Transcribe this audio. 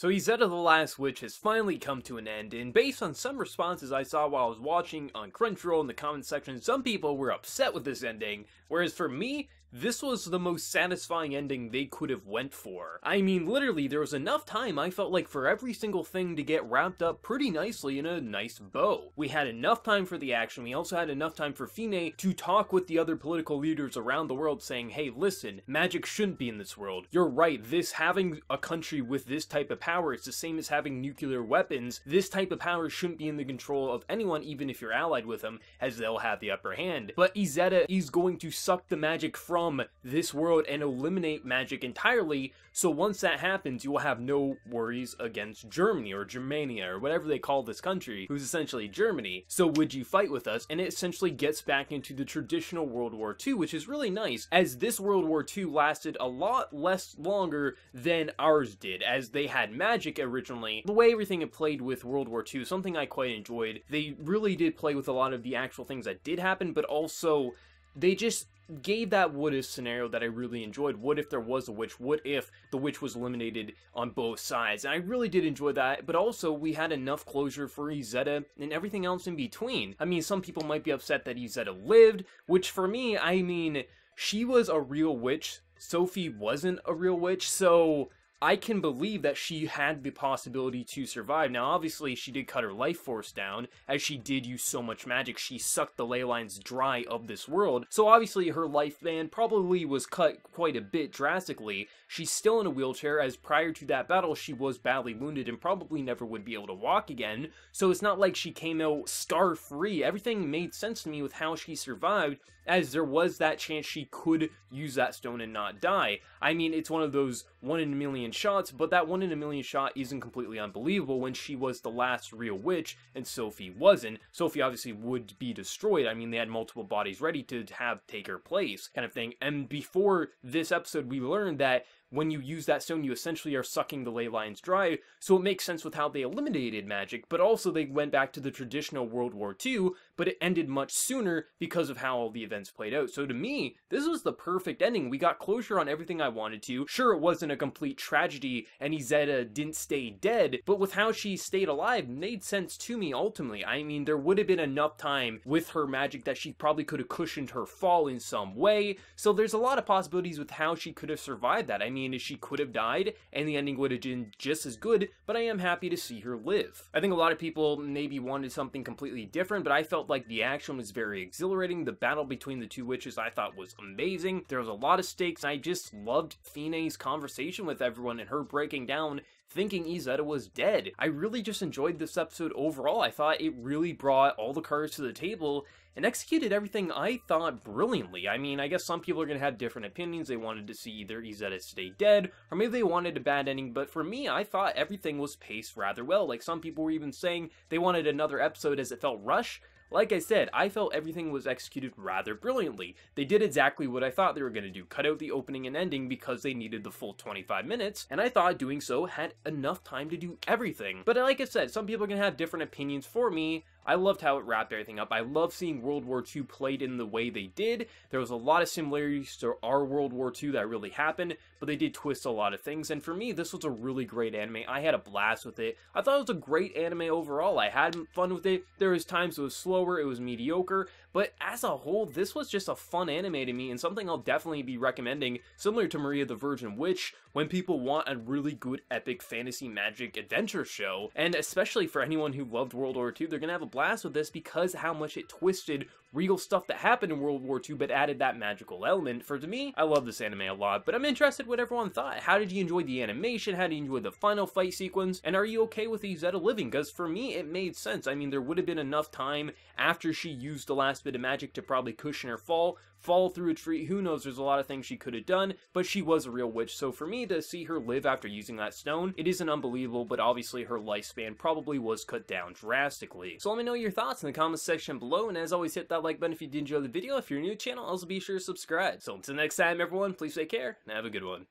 So Izetta the Last Witch has finally come to an end, and based on some responses I saw while I was watching on Crunchyroll in the comment section, some people were upset with this ending, whereas for me, this was the most satisfying ending they could have went for. I mean, literally, there was enough time I felt like for every single thing to get wrapped up pretty nicely in a nice bow. We had enough time for the action, we also had enough time for Fine to talk with the other political leaders around the world saying, hey, listen, magic shouldn't be in this world. You're right, this having a country with this type of power is the same as having nuclear weapons. This type of power shouldn't be in the control of anyone, even if you're allied with them, as they'll have the upper hand. But Izetta is going to suck the magic from from this world and eliminate magic entirely. So once that happens, you will have no worries against Germany or Germania or whatever they call this country, who's essentially Germany. So would you fight with us? And it essentially gets back into the traditional World War II, which is really nice, as this World War II lasted a lot less longer than ours did, as they had magic originally. The way everything had played with World War II, something I quite enjoyed, they really did play with a lot of the actual things that did happen, but also they just gave that what if scenario that I really enjoyed. What if there was a witch? What if the witch was eliminated on both sides? And I really did enjoy that, but also we had enough closure for Izetta and everything else in between. I mean, some people might be upset that Izetta lived, which for me, I mean, she was a real witch. Sophie wasn't a real witch, so I can believe that she had the possibility to survive. Now, obviously, she did cut her life force down, as she did use so much magic. She sucked the ley lines dry of this world, so obviously her lifespan probably was cut quite a bit drastically. She's still in a wheelchair, as prior to that battle, she was badly wounded and probably never would be able to walk again, so it's not like she came out scar-free. Everything made sense to me with how she survived, as there was that chance she could use that stone and not die. I mean, it's one of those one in a million million shots, but that one in a million shot isn't completely unbelievable when she was the last real witch and Sophie wasn't. Sophie obviously would be destroyed. I mean, they had multiple bodies ready to have take her place, kind of thing. And before this episode, we learned that when you use that stone, you essentially are sucking the ley lines dry, so it makes sense with how they eliminated magic, but also they went back to the traditional World War II, but it ended much sooner because of how all the events played out. So to me, this was the perfect ending. We got closure on everything I wanted to. Sure, it wasn't a complete tragedy, and Izetta didn't stay dead, but with how she stayed alive made sense to me ultimately. I mean, there would have been enough time with her magic that she probably could have cushioned her fall in some way, so there's a lot of possibilities with how she could have survived that. I mean, opinion is she could have died, and the ending would have been just as good, but I am happy to see her live. I think a lot of people maybe wanted something completely different, but I felt like the action was very exhilarating. The battle between the two witches I thought was amazing. There was a lot of stakes. I just loved Fine's conversation with everyone and her breaking down thinking Izetta was dead. I really just enjoyed this episode overall. I thought it really brought all the cards to the table and executed everything I thought brilliantly. I mean, I guess some people are going to have different opinions. They wanted to see either Izetta stay dead, or maybe they wanted a bad ending, but for me, I thought everything was paced rather well. Like, some people were even saying they wanted another episode as it felt rushed, like I said, I felt everything was executed rather brilliantly. They did exactly what I thought they were going to do, cut out the opening and ending because they needed the full 25 minutes, and I thought doing so had enough time to do everything. But like I said, some people can have different opinions for me I loved how it wrapped everything up. I love seeing World War II played in the way they did. There was a lot of similarities to our World War II that really happened, but they did twist a lot of things. And for me, this was a really great anime. I had a blast with it. I thought it was a great anime overall. I had fun with it. There was times it was slower, it was mediocre, but as a whole, this was just a fun anime to me and something I'll definitely be recommending, similar to Maria the Virgin Witch, when people want a really good epic fantasy magic adventure show. And especially for anyone who loved World War II, they're gonna have a blast class with this because how much it twisted real stuff that happened in World War II but added that magical element. For to me, I love this anime a lot, but I'm interested what everyone thought. How did you enjoy the animation? How did you enjoy the final fight sequence? And are you okay with Izetta living? Because for me, it made sense. I mean, there would have been enough time after she used the last bit of magic to probably cushion her fall fall through a tree. Who knows? There's a lot of things she could have done, but she was a real witch. So for me to see her live after using that stone, it isn't unbelievable, but obviously her lifespan probably was cut down drastically. So let me know your thoughts in the comments section below, and as always, hit that like button if you did enjoy the video. If you're new to the channel, also be sure to subscribe. So until next time, everyone, please take care and have a good one.